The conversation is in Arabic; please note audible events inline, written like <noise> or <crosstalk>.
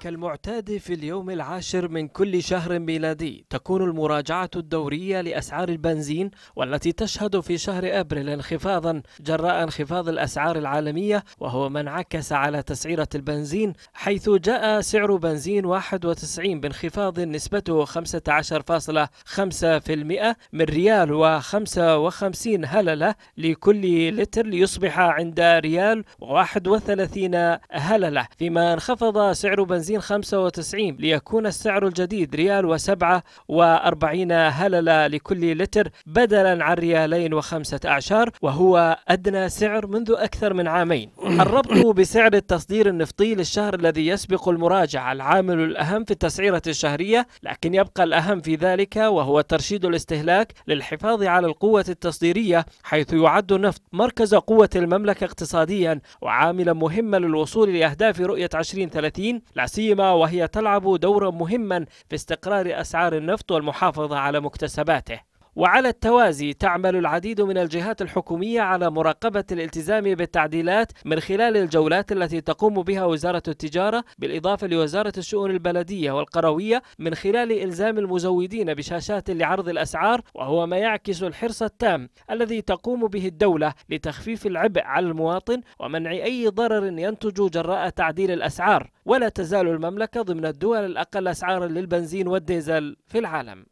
كالمعتاد في اليوم العاشر من كل شهر ميلادي تكون المراجعة الدورية لأسعار البنزين والتي تشهد في شهر أبريل انخفاضا جراء انخفاض الأسعار العالمية وهو ما انعكس على تسعيرة البنزين حيث جاء سعر بنزين 91 بانخفاض نسبته 15.5% من ريال و55 هللة لكل لتر ليصبح عند ريال و31 هللة فيما انخفض سعر بنزين بنزين 95 ليكون السعر الجديد ريال و47 هللة لكل لتر بدلا عن ريالين وخمسة أعشار وهو أدنى سعر منذ أكثر من عامين <coughs> الربط بسعر التصدير النفطي للشهر الذي يسبق المراجعة العامل الأهم في التسعيرة الشهرية لكن يبقى الأهم في ذلك وهو ترشيد الاستهلاك للحفاظ على القوة التصديرية حيث يعد النفط مركز قوة المملكة اقتصاديا وعاملا مهما للوصول لأهداف رؤية 2030 لا سيما وهي تلعب دورا مهما في استقرار أسعار النفط والمحافظة على مكتسباته وعلى التوازي تعمل العديد من الجهات الحكومية على مراقبة الالتزام بالتعديلات من خلال الجولات التي تقوم بها وزارة التجارة بالإضافة لوزارة الشؤون البلدية والقروية من خلال إلزام المزودين بشاشات لعرض الأسعار وهو ما يعكس الحرص التام الذي تقوم به الدولة لتخفيف العبء على المواطن ومنع أي ضرر ينتج جراء تعديل الأسعار ولا تزال المملكة ضمن الدول الأقل أسعارا للبنزين والديزل في العالم